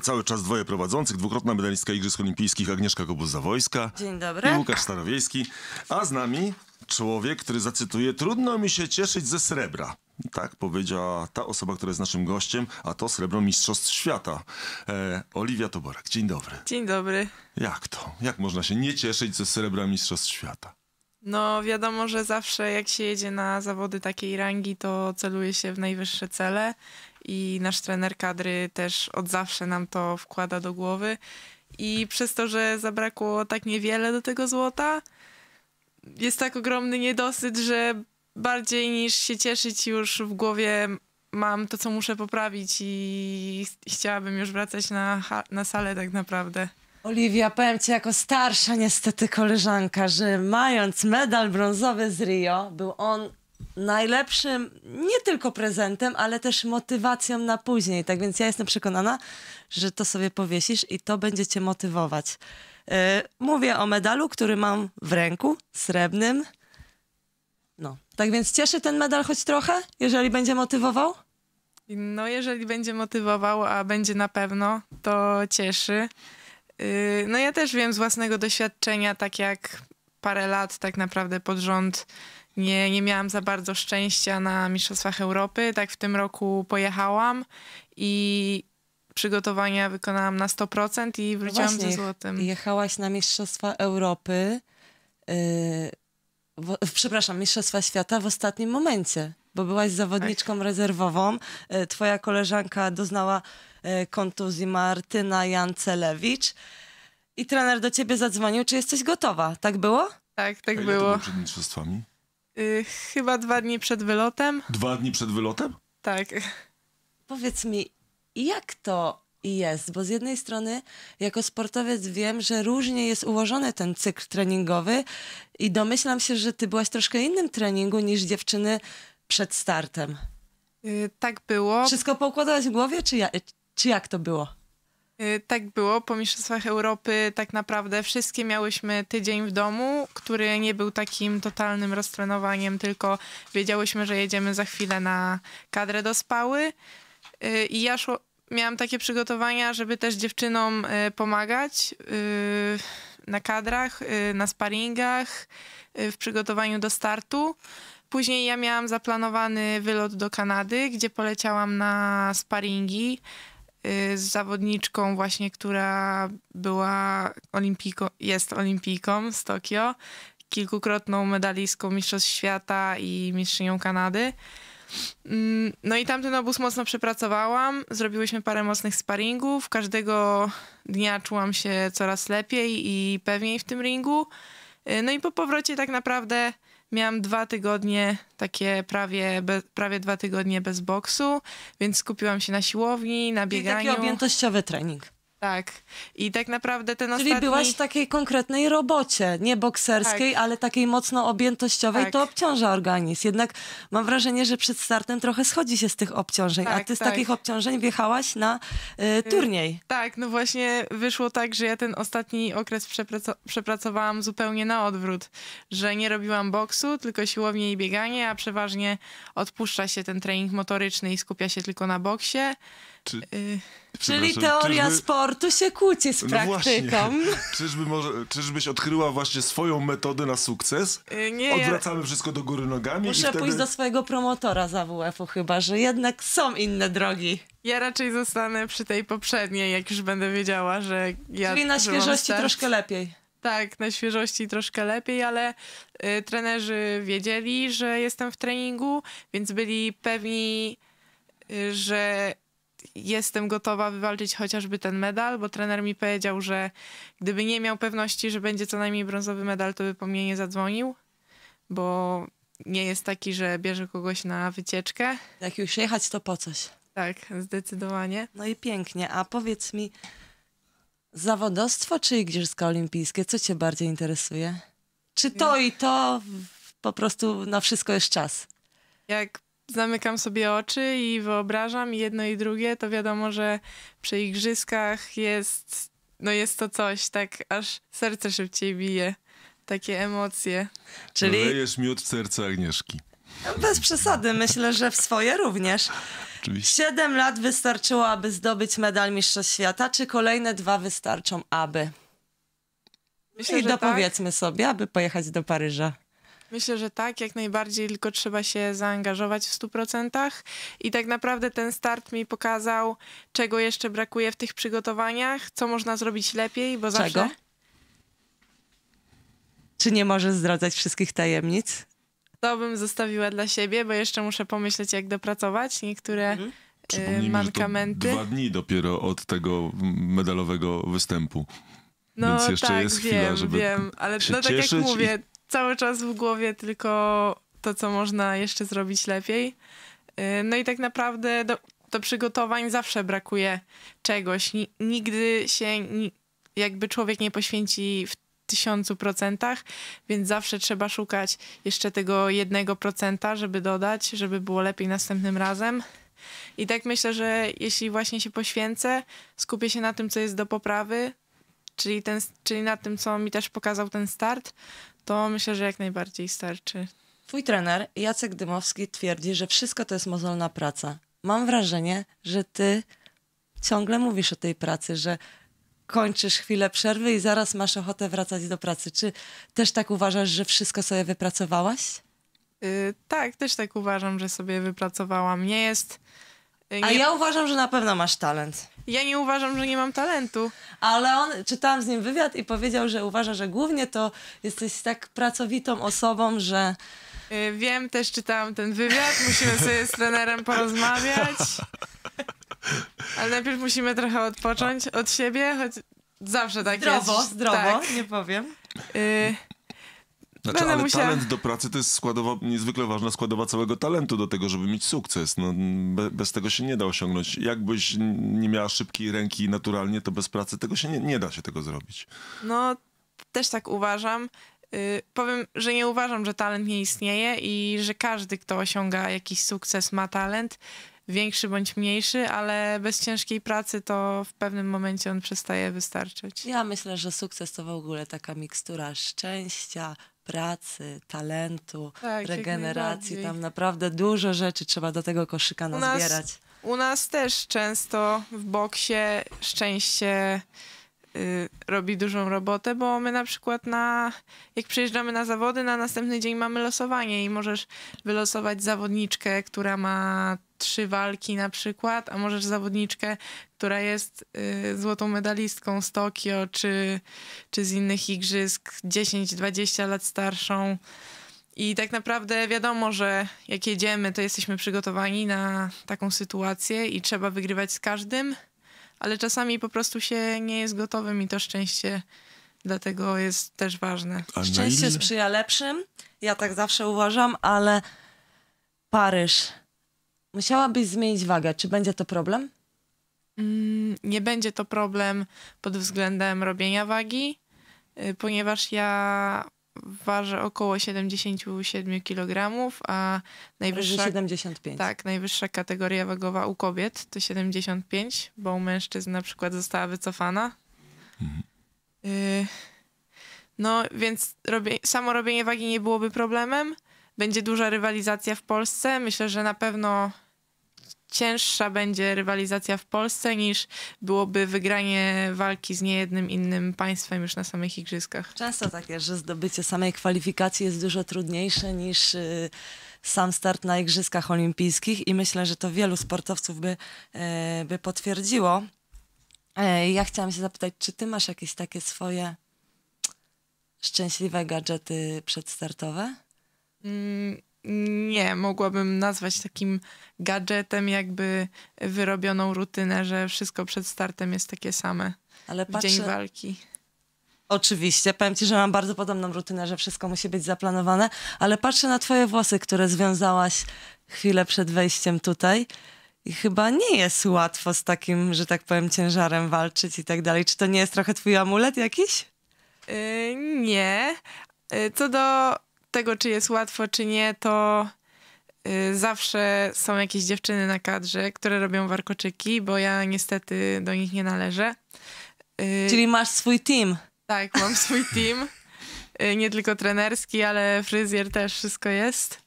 cały czas dwoje prowadzących, dwukrotna medalistka Igrzysk Olimpijskich Agnieszka Kobuz-Zawojska. Dzień dobry. I Łukasz Starowiejski. A z nami człowiek, który zacytuje, trudno mi się cieszyć ze srebra. Tak powiedziała ta osoba, która jest naszym gościem, a to srebro Mistrzostw Świata. E, Oliwia Toborek, dzień dobry. Dzień dobry. Jak to? Jak można się nie cieszyć ze srebra Mistrzostw Świata? No, wiadomo, że zawsze jak się jedzie na zawody takiej rangi, to celuje się w najwyższe cele i nasz trener kadry też od zawsze nam to wkłada do głowy. I przez to, że zabrakło tak niewiele do tego złota, jest tak ogromny niedosyt, że bardziej niż się cieszyć już w głowie mam to, co muszę poprawić i chciałabym już wracać na, na salę tak naprawdę. Oliwia, powiem ci jako starsza niestety koleżanka, że mając medal brązowy z Rio, był on najlepszym nie tylko prezentem, ale też motywacją na później. Tak więc ja jestem przekonana, że to sobie powiesisz i to będzie cię motywować. Yy, mówię o medalu, który mam w ręku, srebrnym. No, tak więc cieszy ten medal choć trochę, jeżeli będzie motywował? No, jeżeli będzie motywował, a będzie na pewno, to cieszy. Y, no ja też wiem z własnego doświadczenia, tak jak parę lat tak naprawdę pod rząd nie, nie miałam za bardzo szczęścia na Mistrzostwach Europy. Tak w tym roku pojechałam i przygotowania wykonałam na 100% i no wróciłam no właśnie, ze złotym. Jechałaś na Mistrzostwa Europy, yy, w, przepraszam, Mistrzostwa Świata w ostatnim momencie, bo byłaś zawodniczką tak. rezerwową. Yy, twoja koleżanka doznała yy, kontuzji Martyna Jancelewicz i trener do ciebie zadzwonił, czy jesteś gotowa. Tak było? Tak, tak było. Przed mistrzostwami? Y, chyba dwa dni przed wylotem. Dwa dni przed wylotem? Tak. Powiedz mi, jak to jest? Bo z jednej strony, jako sportowiec, wiem, że różnie jest ułożony ten cykl treningowy, i domyślam się, że ty byłaś troszkę innym treningu niż dziewczyny przed startem. Y, tak było. Wszystko poukładałaś w głowie, czy, ja, czy jak to było? Y, tak było. Po Mistrzostwach Europy tak naprawdę wszystkie miałyśmy tydzień w domu, który nie był takim totalnym roztrenowaniem, tylko wiedziałyśmy, że jedziemy za chwilę na kadrę do spały. Y, I ja szło, miałam takie przygotowania, żeby też dziewczynom y, pomagać na kadrach, na sparingach, w przygotowaniu do startu. Później ja miałam zaplanowany wylot do Kanady, gdzie poleciałam na sparingi Y, z zawodniczką właśnie, która była olimpijką, jest olimpijką z Tokio, kilkukrotną medalistką Mistrzostw Świata i mistrzynią Kanady. Mm, no i tamten obóz mocno przepracowałam, zrobiłyśmy parę mocnych sparingów, każdego dnia czułam się coraz lepiej i pewniej w tym ringu. Y, no i po powrocie tak naprawdę miałam dwa tygodnie, takie prawie, be, prawie dwa tygodnie bez boksu, więc skupiłam się na siłowni, na bieganiu. Czyli taki objętościowy trening. Tak. I tak naprawdę ten Czyli ostatni... byłaś w takiej konkretnej robocie, nie bokserskiej, tak. ale takiej mocno objętościowej, tak. to obciąża organizm. Jednak mam wrażenie, że przed startem trochę schodzi się z tych obciążeń, tak, a ty z tak. takich obciążeń wjechałaś na y, y, turniej. Tak, no właśnie wyszło tak, że ja ten ostatni okres przepracowałam zupełnie na odwrót, że nie robiłam boksu, tylko siłownie i bieganie, a przeważnie odpuszcza się ten trening motoryczny i skupia się tylko na boksie. Czy, y, Czyli teoria czyżby... sportu się kłóci z no praktyką. No czyżby może, czyżbyś odkryła właśnie swoją metodę na sukces? Yy, nie. Odwracamy wszystko do góry nogami. Muszę wtedy... pójść do swojego promotora za WF-u chyba, że jednak są inne drogi. Ja raczej zostanę przy tej poprzedniej, jak już będę wiedziała, że ja... Czyli na świeżości troszkę lepiej. Tak, na świeżości troszkę lepiej, ale y, trenerzy wiedzieli, że jestem w treningu, więc byli pewni, y, że jestem gotowa wywalczyć chociażby ten medal, bo trener mi powiedział, że gdyby nie miał pewności, że będzie co najmniej brązowy medal, to by po mnie nie zadzwonił, bo nie jest taki, że bierze kogoś na wycieczkę. Jak już jechać, to po coś. Tak, zdecydowanie. No i pięknie. A powiedz mi, zawodostwo czy igrzyska olimpijskie? Co cię bardziej interesuje? Czy to mm. i to po prostu na wszystko jest czas? Jak zamykam sobie oczy i wyobrażam i jedno i drugie, to wiadomo, że przy igrzyskach jest, no jest to coś, tak aż serce szybciej bije. Takie emocje. Czyli... Lejesz miód w serce Agnieszki. No bez przesady, myślę, że w swoje również. Oczywiście. Siedem lat wystarczyło, aby zdobyć medal Mistrzostw Świata, czy kolejne dwa wystarczą, aby? Myślę, no I tak. dopowiedzmy tak. sobie, aby pojechać do Paryża. Myślę, że tak, jak najbardziej, tylko trzeba się zaangażować w 100%. I tak naprawdę ten start mi pokazał, czego jeszcze brakuje w tych przygotowaniach, co można zrobić lepiej, bo czego? Czy nie możesz zdradzać wszystkich tajemnic? To bym zostawiła dla siebie, bo jeszcze muszę pomyśleć, jak dopracować niektóre mhm. Y, mankamenty. Dwa dni dopiero od tego medalowego występu. No, Więc jeszcze tak, jest chwila, wiem, żeby wiem, ale się no, tak cieszyć jak mówię, cały czas w głowie tylko to, co można jeszcze zrobić lepiej. Y, no i tak naprawdę do, do przygotowań zawsze brakuje czegoś. Nigdy się jakby człowiek nie poświęci w tysiącu procentach, więc zawsze trzeba szukać jeszcze tego jednego procenta, żeby dodać, żeby było lepiej następnym razem. I tak myślę, że jeśli właśnie się poświęcę, skupię się na tym, co jest do poprawy, czyli, ten, czyli na tym, co mi też pokazał ten start, to myślę, że jak najbardziej starczy. Twój trener Jacek Dymowski twierdzi, że wszystko to jest mozolna praca. Mam wrażenie, że ty ciągle mówisz o tej pracy, że kończysz chwilę przerwy i zaraz masz ochotę wracać do pracy. Czy też tak uważasz, że wszystko sobie wypracowałaś? Yy, tak, też tak uważam, że sobie wypracowałam. Nie jest. Yy, nie... A ja uważam, że na pewno masz talent. Ja nie uważam, że nie mam talentu. Ale on, czytałam z nim wywiad i powiedział, że uważa, że głównie to jesteś tak pracowitą osobą, że... Y, wiem, też czytałam ten wywiad, musimy sobie z trenerem porozmawiać. Ale najpierw musimy trochę odpocząć od siebie, choć zawsze tak zdrowo, jest. Zdrowo, zdrowo, tak. nie powiem. Y, znaczy, ale musiała... talent do pracy to jest składowa, niezwykle ważna składowa całego talentu do tego, żeby mieć sukces. No, be, bez tego się nie da osiągnąć. Jakbyś nie miała szybkiej ręki naturalnie, to bez pracy tego się nie, nie da się tego zrobić. No, też tak uważam. Yy, powiem, że nie uważam, że talent nie istnieje i że każdy, kto osiąga jakiś sukces, ma talent, większy bądź mniejszy, ale bez ciężkiej pracy to w pewnym momencie on przestaje wystarczyć. Ja myślę, że sukces to w ogóle taka mikstura szczęścia, pracy, talentu, tak, regeneracji. Tam naprawdę dużo rzeczy trzeba do tego koszyka nazbierać. U nas, u nas też często w boksie szczęście y, robi dużą robotę, bo my na przykład na, jak przyjeżdżamy na zawody, na następny dzień mamy losowanie i możesz wylosować zawodniczkę, która ma trzy walki na przykład, a możesz zawodniczkę, która jest y, złotą medalistką z Tokio czy, czy z innych igrzysk 10-20 lat starszą. I tak naprawdę wiadomo, że jak jedziemy, to jesteśmy przygotowani na taką sytuację i trzeba wygrywać z każdym, ale czasami po prostu się nie jest gotowym i to szczęście dlatego jest też ważne. Szczęście sprzyja lepszym, ja tak zawsze uważam, ale Paryż Musiałabyś zmienić wagę. Czy będzie to problem? Mm, nie będzie to problem pod względem robienia wagi, y, ponieważ ja ważę około 77 kg, a najwyższa... 75. Tak, najwyższa kategoria wagowa u kobiet to 75, bo u mężczyzn na przykład została wycofana. Mhm. Y, no, więc samo robienie wagi nie byłoby problemem. Będzie duża rywalizacja w Polsce. Myślę, że na pewno cięższa będzie rywalizacja w Polsce niż byłoby wygranie walki z niejednym innym państwem już na samych igrzyskach. Często tak jest, że zdobycie samej kwalifikacji jest dużo trudniejsze niż y, sam start na igrzyskach olimpijskich i myślę, że to wielu sportowców by, y, by potwierdziło. Y, ja chciałam się zapytać, czy ty masz jakieś takie swoje szczęśliwe gadżety przedstartowe? Mm, nie mogłabym nazwać takim gadżetem, jakby wyrobioną rutynę, że wszystko przed startem jest takie same. Ale patrzę... Dzień walki. Oczywiście, powiem ci, że mam bardzo podobną rutynę, że wszystko musi być zaplanowane, ale patrzę na twoje włosy, które związałaś chwilę przed wejściem tutaj i chyba nie jest łatwo z takim, że tak powiem, ciężarem walczyć i tak dalej. Czy to nie jest trochę twój amulet jakiś? Yy, nie. Yy, co do tego, czy jest łatwo, czy nie, to y, zawsze są jakieś dziewczyny na kadrze, które robią warkoczyki, bo ja niestety do nich nie należę. Y, Czyli masz swój team. Tak, mam swój team. Y, nie tylko trenerski, ale fryzjer też wszystko jest.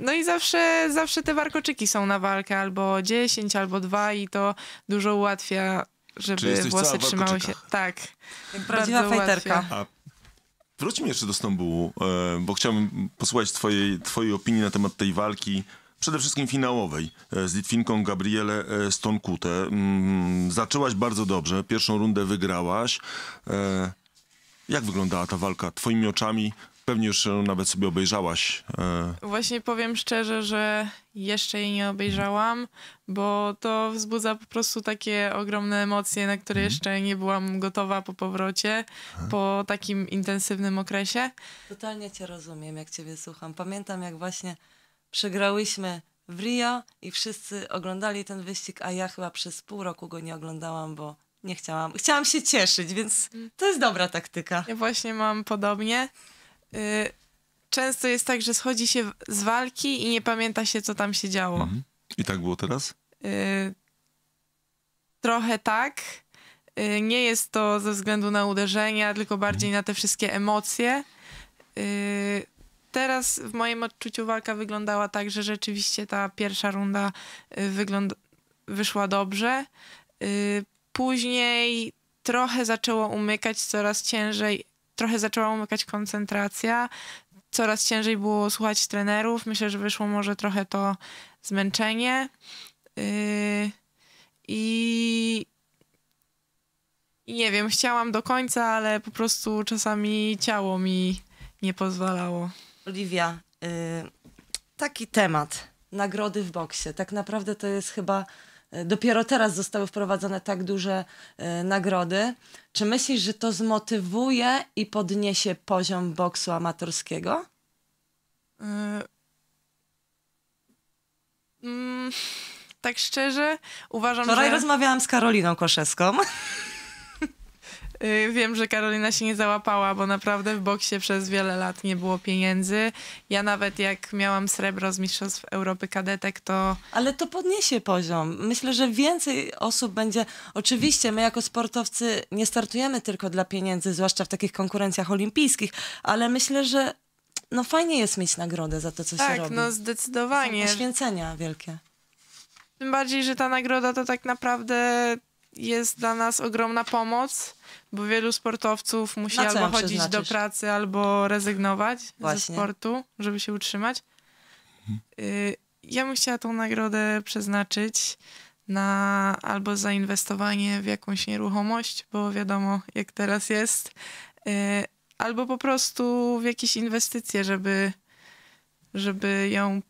No i zawsze, zawsze te warkoczyki są na walkę, albo 10, albo 2 i to dużo ułatwia, żeby włosy trzymały się. Tak. Jak prawdziwa fajterka. Wróćmy jeszcze do Stambułu, e, bo chciałbym posłuchać twojej, twojej opinii na temat tej walki, przede wszystkim finałowej, e, z Litwinką Gabriele Stonkutę. E, mm, zaczęłaś bardzo dobrze, pierwszą rundę wygrałaś. Jak wyglądała ta walka twoimi oczami? Pewnie już e, nawet sobie obejrzałaś. E. Właśnie powiem szczerze, że jeszcze jej nie obejrzałam, bo to wzbudza po prostu takie ogromne emocje, na które mhm. jeszcze nie byłam gotowa po powrocie, po takim intensywnym okresie. Totalnie cię rozumiem, jak ciebie słucham. Pamiętam, jak właśnie przegrałyśmy w Rio i wszyscy oglądali ten wyścig, a ja chyba przez pół roku go nie oglądałam, bo nie chciałam. Chciałam się cieszyć, więc mhm. to jest dobra taktyka. Ja właśnie mam podobnie. Y, często jest tak, że schodzi się z walki i nie pamięta się, co tam się działo. Mhm. I tak było teraz? Y, trochę tak. Y, nie jest to ze względu na uderzenia, tylko bardziej mhm. na te wszystkie emocje. teraz w moim odczuciu walka wyglądała tak, że rzeczywiście ta pierwsza runda wygląda, wyszła dobrze. Później trochę zaczęło umykać coraz ciężej trochę zaczęła umykać koncentracja. Coraz ciężej było słuchać trenerów. Myślę, że wyszło może trochę to zmęczenie. Yy, I nie wiem, chciałam do końca, ale po prostu czasami ciało mi nie pozwalało. Oliwia, yy, taki temat nagrody w boksie. Tak naprawdę to jest chyba E, dopiero teraz zostały wprowadzone tak duże e, nagrody. Czy myślisz, że to zmotywuje i podniesie poziom boksu amatorskiego? Mm, mm tak szczerze, uważam, Wczoraj że... rozmawiałam z Karoliną Koszewską. Y, wiem, że Karolina się nie załapała, bo naprawdę w boksie przez wiele lat nie było pieniędzy. Ja nawet jak miałam srebro z Mistrzostw Europy Kadetek, to... Ale to podniesie poziom. Myślę, że więcej osób będzie... Oczywiście my jako sportowcy nie startujemy tylko dla pieniędzy, zwłaszcza w takich konkurencjach olimpijskich, ale myślę, że no fajnie jest mieć nagrodę za to, co tak, się robi. Tak, no zdecydowanie. Poświęcenia wielkie. Tym bardziej, że ta nagroda to tak naprawdę jest dla nas ogromna pomoc, bo wielu sportowców musi albo chodzić do pracy, albo rezygnować Właśnie. ze sportu, żeby się utrzymać. Mhm. Y, ja bym chciała tą nagrodę przeznaczyć na albo zainwestowanie w jakąś nieruchomość, bo wiadomo, jak teraz jest, y, albo po prostu w jakieś inwestycje, żeby, żeby ją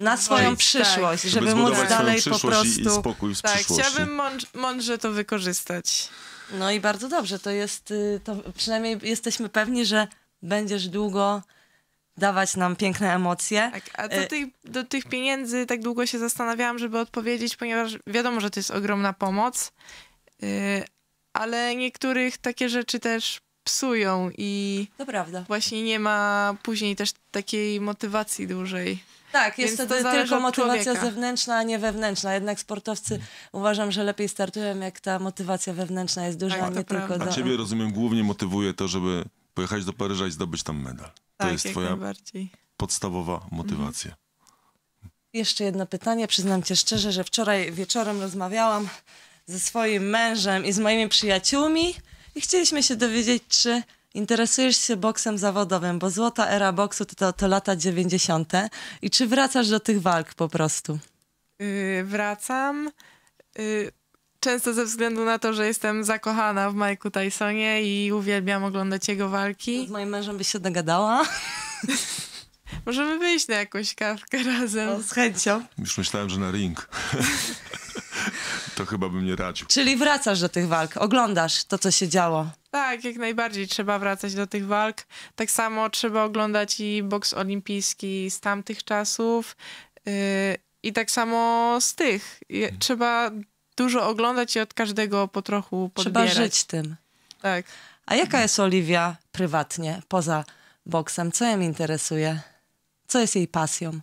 na no swoją no, przyszłość, tak. żeby, żeby móc dalej po prostu... I, i spokój w tak, chciałabym mądrze, mądrze to wykorzystać. No i bardzo dobrze, to jest, y, to przynajmniej jesteśmy pewni, że będziesz długo dawać nam piękne emocje. Tak, a do y, tych, do tych pieniędzy tak długo się zastanawiałam, żeby odpowiedzieć, ponieważ wiadomo, że to jest ogromna pomoc, y, ale niektórych takie rzeczy też psują i to prawda. właśnie nie ma później też takiej motywacji dłużej. Tak, jest to, to tylko motywacja zewnętrzna, a nie wewnętrzna. Jednak sportowcy uważam, że lepiej startują, jak ta motywacja wewnętrzna jest duża, tak, a nie tylko... Prawda. Do... A ciebie, rozumiem, głównie motywuje to, żeby pojechać do Paryża i zdobyć tam medal. Tak, to jest twoja podstawowa motywacja. Mhm. Jeszcze jedno pytanie. Przyznam cię szczerze, że wczoraj wieczorem rozmawiałam ze swoim mężem i z moimi przyjaciółmi i chcieliśmy się dowiedzieć, czy interesujesz się boksem zawodowym, bo złota era boksu to, to, to lata 90. I czy wracasz do tych walk po prostu? Yy, wracam. Yy, często ze względu na to, że jestem zakochana w Mike'u Tysonie i uwielbiam oglądać jego walki. Z moim mężem by się dogadała? Możemy wyjść na jakąś kawkę razem. O, z chęcią. Już myślałem, że na ring. to chyba bym nie radził. Czyli wracasz do tych walk, oglądasz to, co się działo. Tak, jak najbardziej trzeba wracać do tych walk. Tak samo trzeba oglądać i boks olimpijski z tamtych czasów yy, i tak samo z tych. Mhm. Trzeba dużo oglądać i od każdego po trochu podbierać. Trzeba żyć tym. Tak. A jaka jest Oliwia prywatnie, poza boksem? Co ją interesuje? Co jest jej pasją?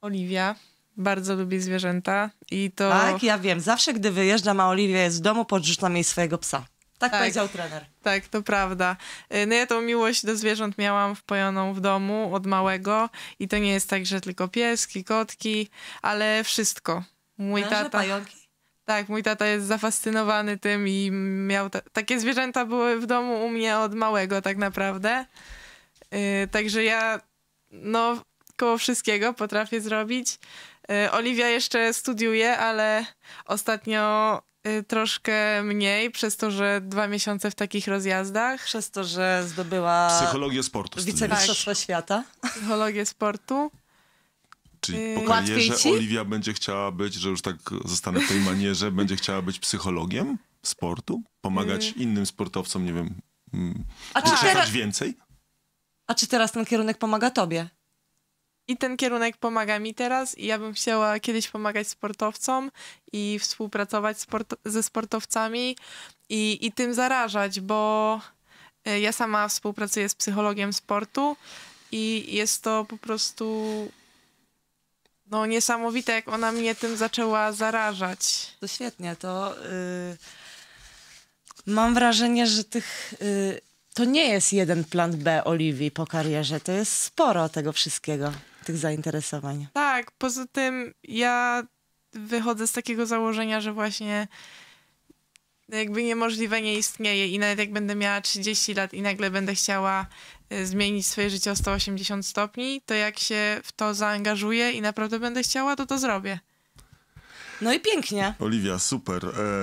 Oliwia bardzo lubi zwierzęta i to... Tak, ja wiem. Zawsze, gdy wyjeżdżam, a Oliwia jest w domu, podrzucam jej swojego psa. Tak, tak, powiedział trener. Tak, to prawda. Y, no ja tą miłość do zwierząt miałam wpojoną w domu od małego i to nie jest tak, że tylko pieski, kotki, ale wszystko. Mój Męże, tata... Pająki? Tak, mój tata jest zafascynowany tym i miał... Ta... Takie zwierzęta były w domu u mnie od małego tak naprawdę. Yy, także ja no koło wszystkiego potrafię zrobić. Y, Oliwia jeszcze studiuje, ale ostatnio y, troszkę mniej przez to, że dwa miesiące w takich rozjazdach. Przez to, że zdobyła psychologię sportu. Wicemistrzostwo tak. świata. Psychologię sportu. Czyli y, po karierze Oliwia będzie chciała być, że już tak zostanę w tej manierze, będzie chciała być psychologiem sportu, pomagać innym sportowcom, nie wiem, mm, A czy teraz... więcej? A czy teraz ten kierunek pomaga tobie? i ten kierunek pomaga mi teraz i ja bym chciała kiedyś pomagać sportowcom i współpracować sport ze sportowcami i, i tym zarażać, bo e, ja sama współpracuję z psychologiem sportu i jest to po prostu no, niesamowite, jak ona mnie tym zaczęła zarażać. To świetnie, to yy, mam wrażenie, że tych... Yy, to nie jest jeden plan B Oliwii po karierze, to jest sporo tego wszystkiego tych zainteresowań. Tak, poza tym ja wychodzę z takiego założenia, że właśnie jakby niemożliwe nie istnieje i nawet jak będę miała 30 lat i nagle będę chciała e, zmienić swoje życie o 180 stopni, to jak się w to zaangażuję i naprawdę będę chciała, to to zrobię. No i pięknie. Oliwia, super. E,